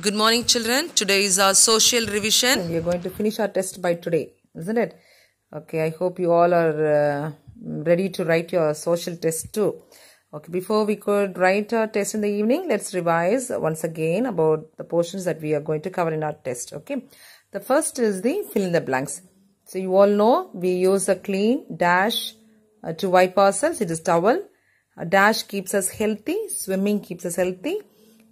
Good morning children. Today is our social revision. We are going to finish our test by today, isn't it? Okay, I hope you all are uh, ready to write your social test too. Okay, before we could write our test in the evening, let's revise once again about the portions that we are going to cover in our test. Okay, the first is the fill in the blanks. So you all know we use a clean dash uh, to wipe ourselves. It is towel. A dash keeps us healthy. Swimming keeps us healthy.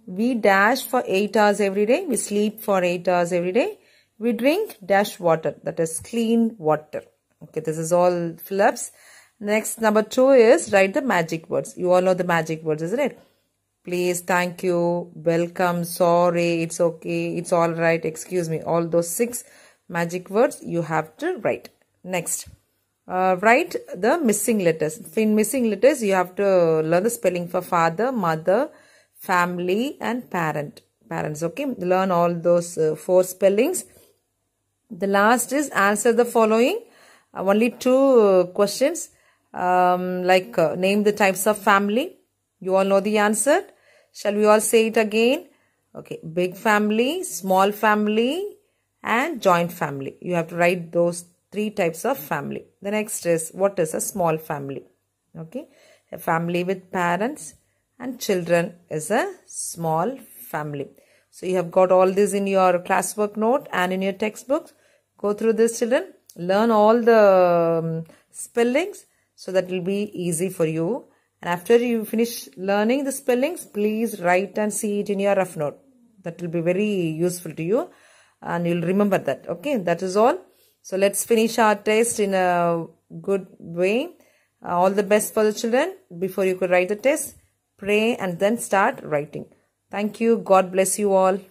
We dash for 8 hours every day. We sleep for 8 hours every day. We drink dash water. That is clean water. Okay, this is all fill-ups. Next, number 2 is write the magic words. You all know the magic words, isn't it? Please, thank you, welcome, sorry, it's okay, it's all right, excuse me. All those 6 magic words you have to write. Next. Uh, write the missing letters. In missing letters, you have to learn the spelling for father, mother, family and parent. Parents, okay. Learn all those uh, four spellings. The last is answer the following. Uh, only two uh, questions um, like uh, name the types of family. You all know the answer. Shall we all say it again? Okay. Big family, small family and joint family. You have to write those three types of family. The next is what is a small family? Okay. A family with parents, and children is a small family. So you have got all this in your classwork note and in your textbooks. Go through this children. Learn all the um, spellings so that will be easy for you. And after you finish learning the spellings, please write and see it in your rough note. That will be very useful to you and you'll remember that. Okay, that is all. So let's finish our test in a good way. Uh, all the best for the children. Before you could write the test, Pray and then start writing. Thank you. God bless you all.